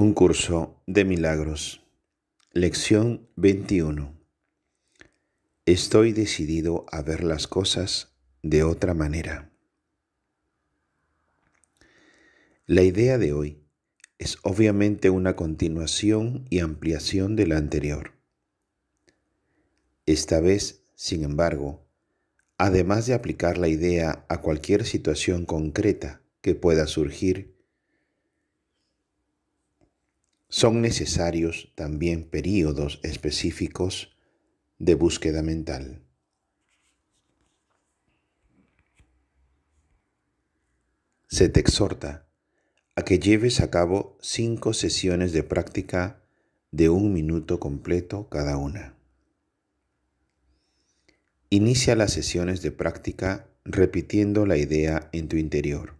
Un curso de milagros. Lección 21. Estoy decidido a ver las cosas de otra manera. La idea de hoy es obviamente una continuación y ampliación de la anterior. Esta vez, sin embargo, además de aplicar la idea a cualquier situación concreta que pueda surgir, son necesarios también periodos específicos de búsqueda mental. Se te exhorta a que lleves a cabo cinco sesiones de práctica de un minuto completo cada una. Inicia las sesiones de práctica repitiendo la idea en tu interior.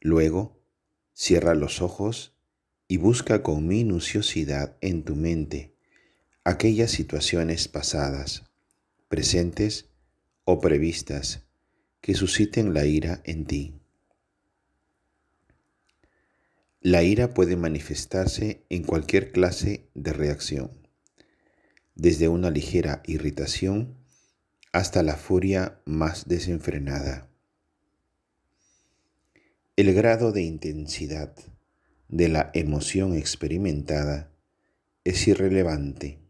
Luego, cierra los ojos y busca con minuciosidad en tu mente aquellas situaciones pasadas, presentes o previstas que susciten la ira en ti. La ira puede manifestarse en cualquier clase de reacción, desde una ligera irritación hasta la furia más desenfrenada. El grado de intensidad de la emoción experimentada es irrelevante.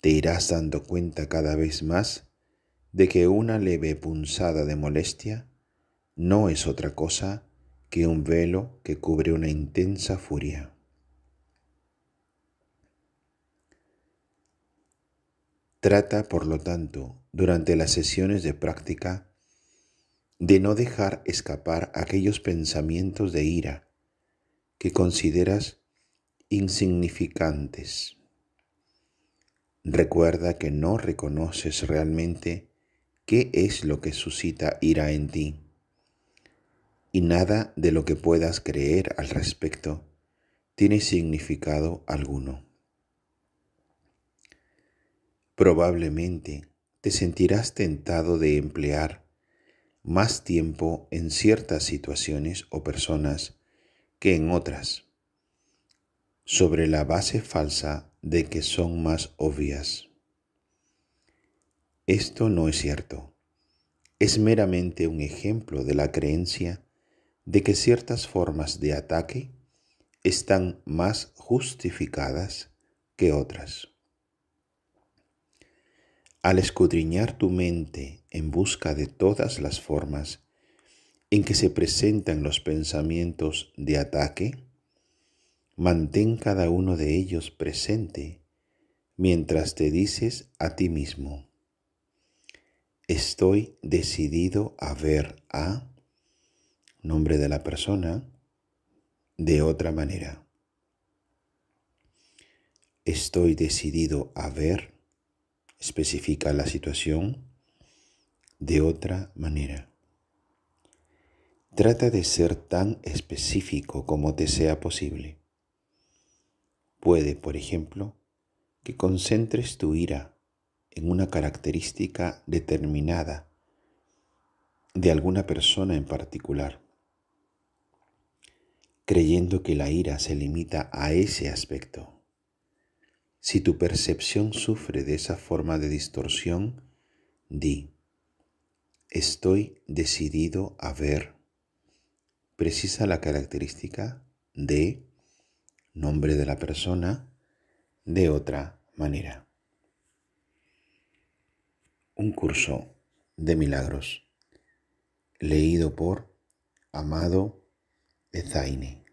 Te irás dando cuenta cada vez más de que una leve punzada de molestia no es otra cosa que un velo que cubre una intensa furia. Trata, por lo tanto, durante las sesiones de práctica de no dejar escapar aquellos pensamientos de ira que consideras insignificantes. Recuerda que no reconoces realmente qué es lo que suscita ira en ti y nada de lo que puedas creer al respecto tiene significado alguno. Probablemente te sentirás tentado de emplear más tiempo en ciertas situaciones o personas que en otras, sobre la base falsa de que son más obvias. Esto no es cierto. Es meramente un ejemplo de la creencia de que ciertas formas de ataque están más justificadas que otras al escudriñar tu mente en busca de todas las formas en que se presentan los pensamientos de ataque, mantén cada uno de ellos presente mientras te dices a ti mismo, estoy decidido a ver a nombre de la persona de otra manera. Estoy decidido a ver especifica la situación de otra manera. Trata de ser tan específico como te sea posible. Puede, por ejemplo, que concentres tu ira en una característica determinada de alguna persona en particular, creyendo que la ira se limita a ese aspecto. Si tu percepción sufre de esa forma de distorsión, di, estoy decidido a ver. Precisa la característica de nombre de la persona de otra manera. Un curso de milagros, leído por Amado Ezaine.